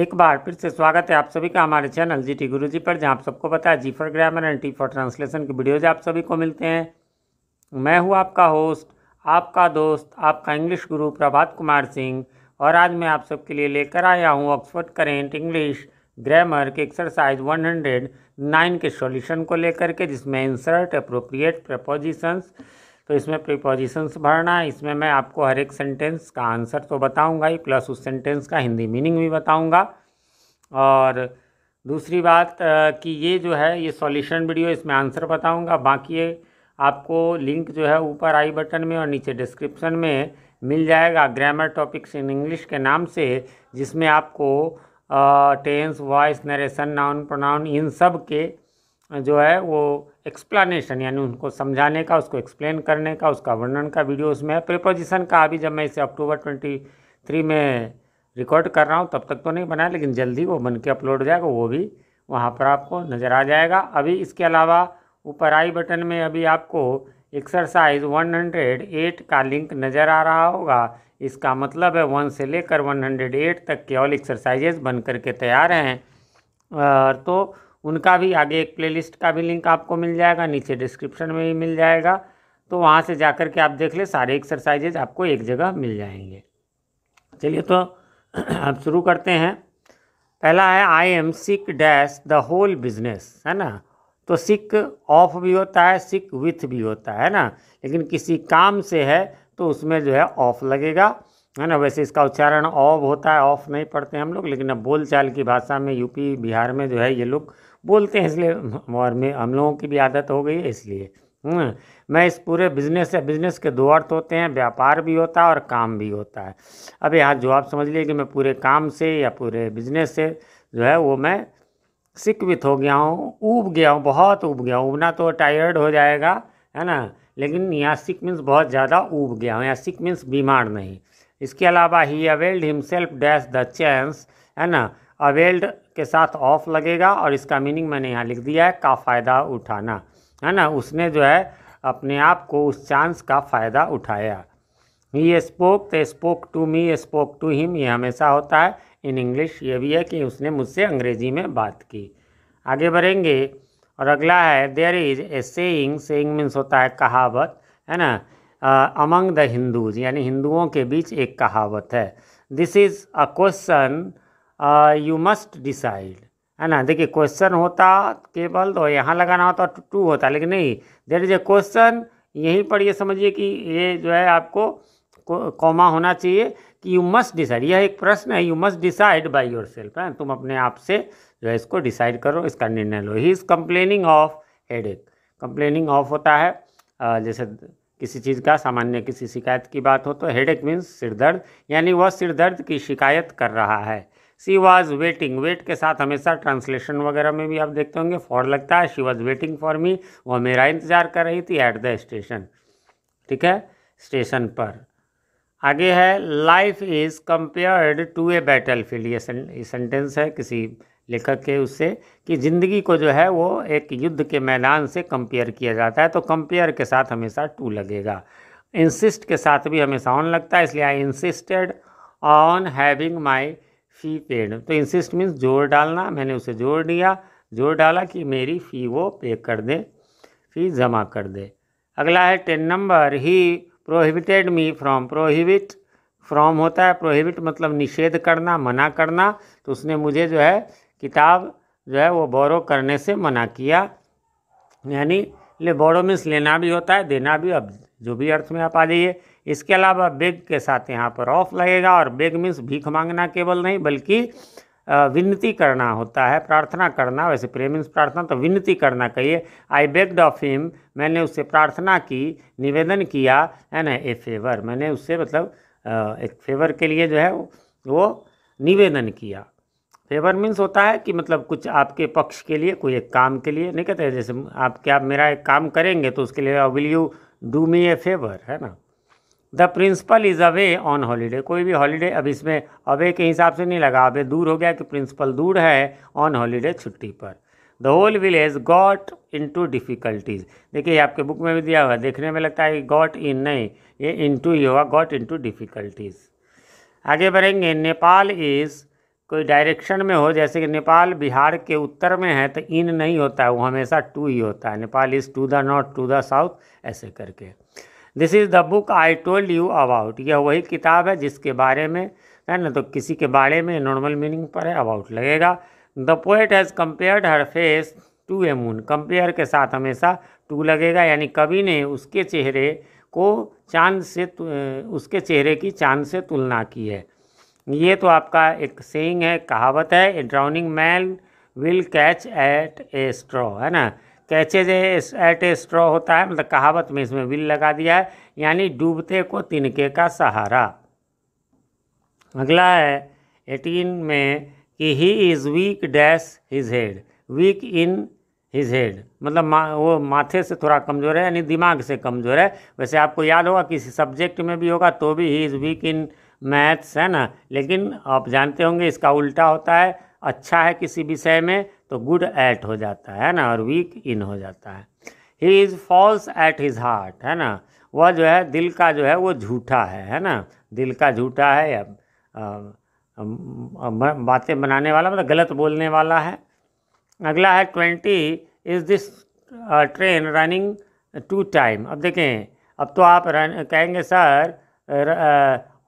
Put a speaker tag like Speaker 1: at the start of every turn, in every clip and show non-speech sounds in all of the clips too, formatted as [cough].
Speaker 1: एक बार फिर से स्वागत है आप सभी का हमारे चैनल जी टी गुरु जी पर जहाँ आप सबको पता है G for grammar and T for translation के वीडियोज आप सभी को मिलते हैं मैं हूँ आपका होस्ट आपका दोस्त आपका इंग्लिश गुरु प्रभात कुमार सिंह और आज मैं आप सबके लिए लेकर आया हूँ ऑक्सफोर्ड करेंट इंग्लिश ग्रामर के एक्सरसाइज वन के सॉल्यूशन को लेकर के जिसमें इंसर्ट अप्रोप्रिएट प्रपोजिशंस तो इसमें प्रिपोजिशंस भरना है इसमें मैं आपको हर एक सेंटेंस का आंसर तो बताऊंगा ही प्लस उस सेंटेंस का हिंदी मीनिंग भी बताऊंगा और दूसरी बात कि ये जो है ये सॉल्यूशन वीडियो इसमें आंसर बताऊंगा बाकी ये आपको लिंक जो है ऊपर आई बटन में और नीचे डिस्क्रिप्शन में मिल जाएगा ग्रामर टॉपिक्स इन इंग्लिश के नाम से जिसमें आपको tense voice narration noun pronoun इन सब के जो है वो एक्सप्लानेशन यानी उनको समझाने का उसको एक्सप्लेन करने का उसका वर्णन का वीडियो उसमें है प्रिपोजिशन का अभी जब मैं इसे अक्टूबर ट्वेंटी थ्री में रिकॉर्ड कर रहा हूँ तब तक तो नहीं बनाया लेकिन जल्दी वो बन के अपलोड हो जाएगा वो भी वहाँ पर आपको नज़र आ जाएगा अभी इसके अलावा ऊपर आई बटन में अभी आपको एक्सरसाइज वन हंड्रेड एट का लिंक नज़र आ रहा होगा इसका मतलब है वन से लेकर वन हंड्रेड एट तक के ऑल एक्सरसाइजेज बन करके तैयार हैं तो उनका भी आगे एक प्लेलिस्ट का भी लिंक आपको मिल जाएगा नीचे डिस्क्रिप्शन में भी मिल जाएगा तो वहाँ से जा कर के आप देख ले सारे एक्सरसाइजेज आपको एक जगह मिल जाएंगे चलिए तो [clears throat] अब शुरू करते हैं पहला है I am sick dash the whole business है ना तो सिक ऑफ भी होता है सिक विथ भी होता है ना लेकिन किसी काम से है तो उसमें जो है ऑफ लगेगा है ना वैसे इसका उच्चारण ऑफ होता है ऑफ नहीं पढ़ते हम लोग लेकिन अब बोल चाल की भाषा में यूपी बिहार में जो है ये लोग बोलते हैं इसलिए और में हम लोगों की भी आदत हो गई है इसलिए हम्म, मैं इस पूरे बिजनेस या बिजनेस के दो अर्थ होते हैं व्यापार भी होता है और काम भी होता है अब यहाँ जो आप समझ लीजिए कि मैं पूरे काम से या पूरे बिजनेस से जो है वो मैं सिकवित हो गया हूँ ऊब गया हूँ बहुत ऊब गया हूँ ऊबना तो टायर्ड हो जाएगा है ना लेकिन यहाँ सिक मीन्स बहुत ज़्यादा ऊब गया हूँ यहाँ सिक मीन्स बीमार नहीं इसके अलावा he availed himself dash the chance है ना अवेल्ड के साथ ऑफ लगेगा और इसका मीनिंग मैंने यहाँ लिख दिया है का फ़ायदा उठाना है ना उसने जो है अपने आप को उस चांस का फ़ायदा उठाया he spoke the spoke to me spoke to him ये हमेशा होता है इन इंग्लिश ये भी है कि उसने मुझसे अंग्रेजी में बात की आगे बढ़ेंगे और अगला है there is a saying saying means होता है कहावत है ना अमंग द हिंदूज यानी हिंदुओं के बीच एक कहावत है this is a question you must decide है ना देखिए क्वेश्चन होता केवल तो यहाँ लगाना होता टू होता लेकिन नहीं देर इज़ ए क्वेश्चन यहीं पर ये समझिए कि ये जो है आपको कॉमा होना चाहिए कि यू मस्ट डिसाइड यह एक प्रश्न है you must decide by yourself है तुम अपने आप से जो है इसको डिसाइड करो इसका निर्णय लो he is complaining of head एक कंप्लेनिंग ऑफ होता है uh, जैसे किसी चीज़ का सामान्य किसी शिकायत की बात हो तो हेड एक मीन्स सिरदर्द यानी वह सिरदर्द की शिकायत कर रहा है शी वॉज वेटिंग वेट के साथ हमेशा ट्रांसलेशन वगैरह में भी आप देखते होंगे फॉर लगता है she was waiting for me वो मेरा इंतज़ार कर रही थी एट द स्टेशन ठीक है स्टेशन पर आगे है life is compared to a battlefield ये सेंटेंस है किसी लेखक के उससे कि ज़िंदगी को जो है वो एक युद्ध के मैदान से कंपेयर किया जाता है तो कंपेयर के साथ हमेशा टू लगेगा इंसिस्ट के साथ भी हमेशा ऑन लगता है इसलिए I insisted on having my fee paid तो इंसिस्ट मीन्स जोर डालना मैंने उसे जोर दिया जोर डाला कि मेरी फ़ी वो पे कर दे फ़ी जमा कर दे अगला है ten number he prohibited me from prohibit from होता है प्रोहिबिट मतलब निषेध करना मना करना तो उसने मुझे जो है किताब जो है वो बोरो करने से मना किया यानी ले बोरो मीन्स लेना भी होता है देना भी अब जो भी अर्थ में आप आ जाइए इसके अलावा बेग के साथ यहाँ पर ऑफ लगेगा और बेग मीन्स भीख मांगना केवल नहीं बल्कि विनती करना होता है प्रार्थना करना वैसे प्रे मीन्स प्रार्थना तो विनती करना कहिए आई बेग्ड ऑफ हिम मैंने उससे प्रार्थना की निवेदन किया है ना ए फेवर मैंने उससे मतलब एक फेवर के लिए जो है वो निवेदन किया फेवर मीन्स होता है कि मतलब कुछ आपके पक्ष के लिए कोई एक काम के लिए नहीं कहते जैसे आप क्या मेरा एक काम करेंगे तो उसके लिए will you do me a favour है ना the principal is away on holiday कोई भी हॉलीडे अब इसमें अवे के हिसाब से नहीं लगा अवे दूर हो गया कि प्रिंसिपल दूर है ऑन हॉलीडे छुट्टी पर the whole village got into difficulties देखिए आपके बुक में भी दिया हुआ देखने में लगता है गॉट इन नहीं ये इन टू ही होगा गॉट इन टू डिफ़िकल्टीज आगे बढ़ेंगे नेपाल इज़ कोई डायरेक्शन में हो जैसे कि नेपाल बिहार के उत्तर में है तो इन नहीं होता है वो हमेशा टू ही होता है Nepal is to the north to the south ऐसे करके this is the book I told you about यह वही किताब है जिसके बारे में है ना तो किसी के बारे में नॉर्मल मीनिंग पर है अबाउट लगेगा the poet has compared her face to a moon compare के साथ हमेशा टू लगेगा यानी कवि ने उसके चेहरे को चांद से उसके चेहरे की चांद से तुलना की है ये तो आपका एक सेइंग है कहावत है a drowning man will catch at a straw है ना कैचेज एट ए स्ट्रॉ होता है मतलब कहावत में इसमें विल लगा दिया है यानी डूबते को तिनके का सहारा अगला है एटीन में कि he is weak dash his head weak in his head मतलब मा, वो माथे से थोड़ा कमज़ोर है यानी दिमाग से कमज़ोर है वैसे आपको याद होगा किसी सब्जेक्ट में भी होगा तो भी he is weak in maths है ना लेकिन आप जानते होंगे इसका उल्टा होता है अच्छा है किसी विषय में तो गुड एट हो जाता है ना और वीक इन हो जाता है he is false at his heart है ना वह जो है दिल का जो है वो झूठा है है ना दिल का झूठा है या बातें बनाने वाला मतलब गलत बोलने वाला है अगला है twenty is this train running to time अब देखें अब तो आप रन कहेंगे सर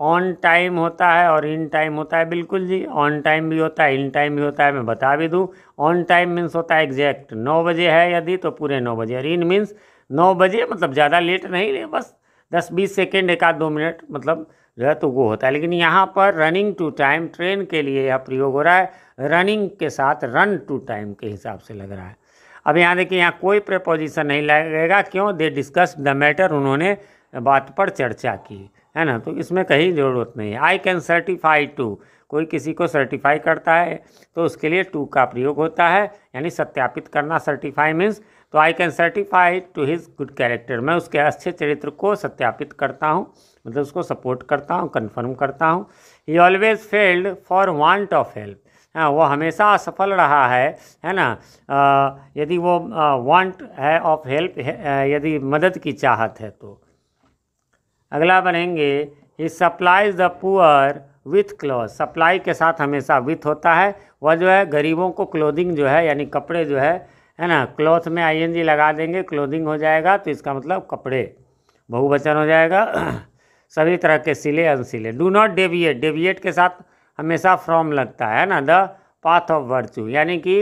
Speaker 1: ऑन टाइम होता है और इन टाइम होता है बिल्कुल जी ऑन टाइम भी होता है इन टाइम भी होता है मैं बता भी दूँ ऑन टाइम मीन्स होता है एग्जैक्ट नौ बजे है यदि तो पूरे नौ बजे और इन मीन्स नौ बजे मतलब ज़्यादा लेट नहीं बस दस बीस सेकेंड एक आध दो मिनट मतलब जो है तो वो होता है लेकिन यहाँ पर रनिंग टू टाइम ट्रेन के लिए यह प्रयोग हो रहा है रनिंग के साथ रन टू टाइम के हिसाब से लग रहा है अब यहाँ देखिए यहाँ कोई प्रपोजिशन नहीं लगेगा क्यों दे डिस्कस द मैटर उन्होंने बात पर चर्चा की है ना तो इसमें कहीं ज़रूरत नहीं है आई कैन सर्टिफाई टू कोई किसी को सर्टिफाई करता है तो उसके लिए टू का प्रयोग होता है यानी सत्यापित करना सर्टिफाई मीन्स तो I can certify to his good character मैं उसके अच्छे चरित्र को सत्यापित करता हूँ मतलब उसको सपोर्ट करता हूँ कन्फर्म करता हूँ he always failed for want of help हाँ वो हमेशा असफल रहा है है ना आ, यदि वो वांट है ऑफ हेल्प यदि मदद की चाहत है तो अगला बनेंगे he supplies the poor with cloth supply के साथ हमेशा विथ होता है वह जो है गरीबों को क्लोदिंग जो है यानी कपड़े जो है है ना क्लॉथ में आईएनजी लगा देंगे क्लोदिंग हो जाएगा तो इसका मतलब कपड़े बहुवचन हो जाएगा [clears throat] सभी तरह के सिले अनसिले डू नॉट डेविएट डेविएट के साथ हमेशा फ्रॉम लगता है ना द पाथ ऑफ वर्चू यानी कि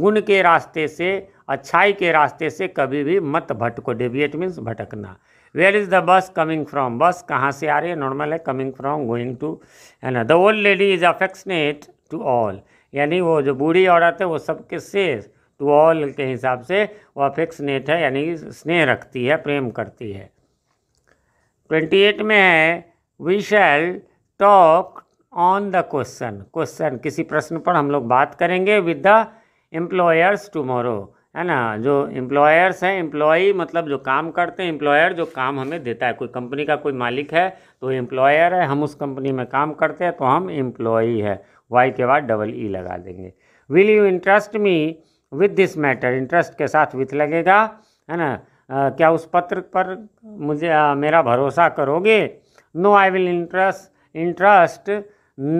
Speaker 1: गुण के रास्ते से अच्छाई के रास्ते से कभी भी मत भटको डेविएट मीन्स भटकना where is the bus coming from bus कहाँ से आ रही है नॉर्मल है कमिंग फ्रॉम गोइंग टू है ना the old lady is affectionate to all यानी वो जो बूढ़ी औरत है वो सब किससे टू ऑल के हिसाब से वो अफेक्सनेट है यानी स्नेह रखती है प्रेम करती है ट्वेंटी एट में है we shall talk on the question question किसी प्रश्न पर हम लोग बात करेंगे विद द एम्प्लॉयर्स टूमोरो है ना जो एम्प्लॉयर्स हैं एम्प्लॉई मतलब जो काम करते हैं एम्प्लॉयर जो काम हमें देता है कोई कंपनी का कोई मालिक है तो एम्प्लॉयर है हम उस कंपनी में काम करते हैं तो हम एम्प्लॉई है वाई के बाद डबल ई e लगा देंगे will you interest me with this matter interest के साथ विथ लगेगा है ना आ, क्या उस पत्र पर मुझे आ, मेरा भरोसा करोगे no I will interest interest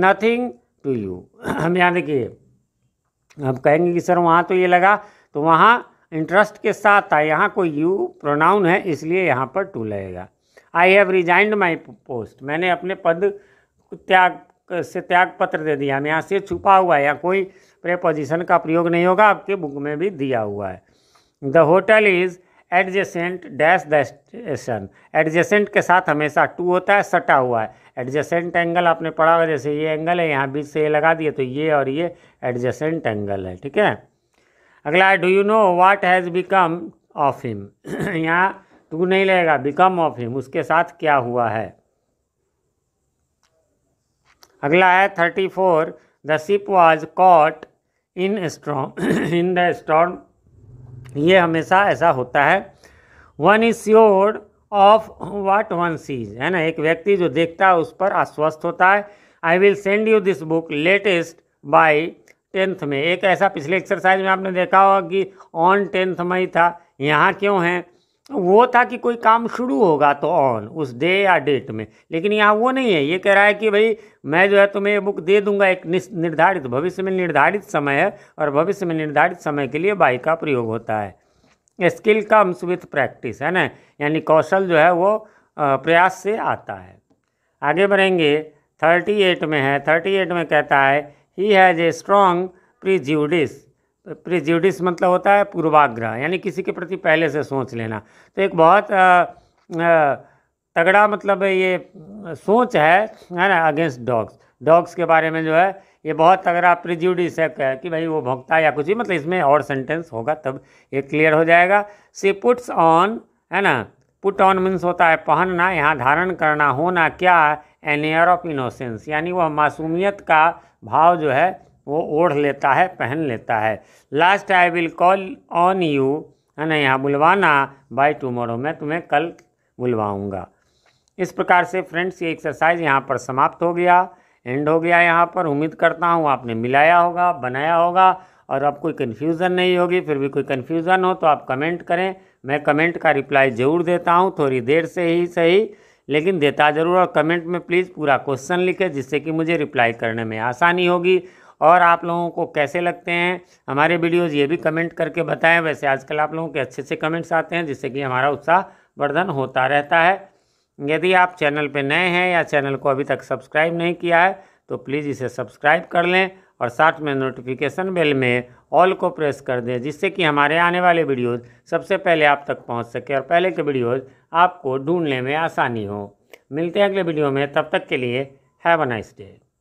Speaker 1: nothing to you हम यहाँ देखिए अब कहेंगे कि सर वहाँ तो ये लगा तो वहाँ इंटरेस्ट के साथ आए यहाँ कोई यू प्रोनाउन है इसलिए यहाँ पर टू लगेगा I have resigned my post मैंने अपने पद त्याग से त्याग पत्र दे दिया हमें यहाँ से छुपा हुआ है या कोई प्रेपोजिशन का प्रयोग नहीं होगा आपके बुक में भी दिया हुआ है the hotel is adjacent dash the station adjacent के साथ हमेशा टू होता है सटा हुआ है एडजेसेंट एंगल आपने पढ़ा होगा जैसे ये एंगल है यहाँ बीच से ये लगा दिए तो ये और ये एडजेसेंट एंगल है ठीक है अगला है do you know what has become of him यहाँ तू नहीं लगेगा बिकम ऑफ हिम उसके साथ क्या हुआ है अगला है thirty four the ship was caught in storm in the strong ये हमेशा ऐसा होता है one is sure of what one sees है ना एक व्यक्ति जो देखता है उस पर आश्वस्त होता है I will send you this book latest by tenth में एक ऐसा पिछले एक्सरसाइज में आपने देखा होगा कि ऑन टेंथ मई था यहाँ क्यों है वो था कि कोई काम शुरू होगा तो ऑन उस डे दे या डेट में लेकिन यहाँ वो नहीं है ये कह रहा है कि भाई मैं जो है तुम्हें ये बुक दे दूंगा एक निर्धारित भविष्य में निर्धारित समय है और भविष्य में निर्धारित समय के लिए बाई का प्रयोग होता है स्किल कम्स विथ प्रैक्टिस है ना यानी कौशल जो है वो प्रयास से आता है आगे बढ़ेंगे थर्टी एट में है थर्टी एट में कहता है ही हैज़ ए स्ट्रॉन्ग प्रिज्यूडिस प्रिज्यूडिस मतलब होता है पूर्वाग्रह यानी किसी के प्रति पहले से सोच लेना तो एक बहुत आ, आ, तगड़ा मतलब ये सोच है है ना अगेंस्ट डॉग्स डॉग्स के बारे में जो है ये बहुत तगड़ा प्रिज्यूडिस है कि भाई वो भोगता या कुछ भी मतलब इसमें और सेंटेंस होगा तब ये क्लियर हो जाएगा सी पुट्स ऑन है ना पुट ऑन मीन्स होता है पहनना यहाँ धारण करना होना क्या एन एयर ऑफ इनोसेंस यानी वह मासूमियत का भाव जो है वो ओढ़ लेता है पहन लेता है last I will call on you है ना यहाँ बुलवाना बाई टूमोरो मैं तुम्हें कल बुलवाऊँगा इस प्रकार से फ्रेंड्स ये एक्सरसाइज यहाँ पर समाप्त हो गया एंड हो गया यहाँ पर उम्मीद करता हूँ आपने मिलाया होगा बनाया होगा और अब कोई कन्फ्यूज़न नहीं होगी फिर भी कोई कन्फ्यूज़न हो तो आप कमेंट करें मैं कमेंट का रिप्लाई ज़रूर देता हूँ थोड़ी देर से ही सही लेकिन देता ज़रूर और कमेंट में प्लीज़ पूरा क्वेश्चन लिखे जिससे कि मुझे रिप्लाई करने में आसानी होगी और आप लोगों को कैसे लगते हैं हमारे वीडियोज़ ये भी कमेंट करके बताएं वैसे आजकल आप लोगों के अच्छे अच्छे कमेंट्स आते हैं जिससे कि हमारा उत्साह वर्धन होता रहता है यदि आप चैनल पर नए हैं या चैनल को अभी तक सब्सक्राइब नहीं किया है तो प्लीज़ इसे सब्सक्राइब कर लें और साथ में नोटिफिकेशन बेल में ऑल को प्रेस कर दें जिससे कि हमारे आने वाले वीडियोज़ सबसे पहले आप तक पहुँच सके और पहले के वीडियोज़ आपको ढूंढने में आसानी हो मिलते हैं अगले वीडियो में तब तक के लिए हैव अ नाइस डे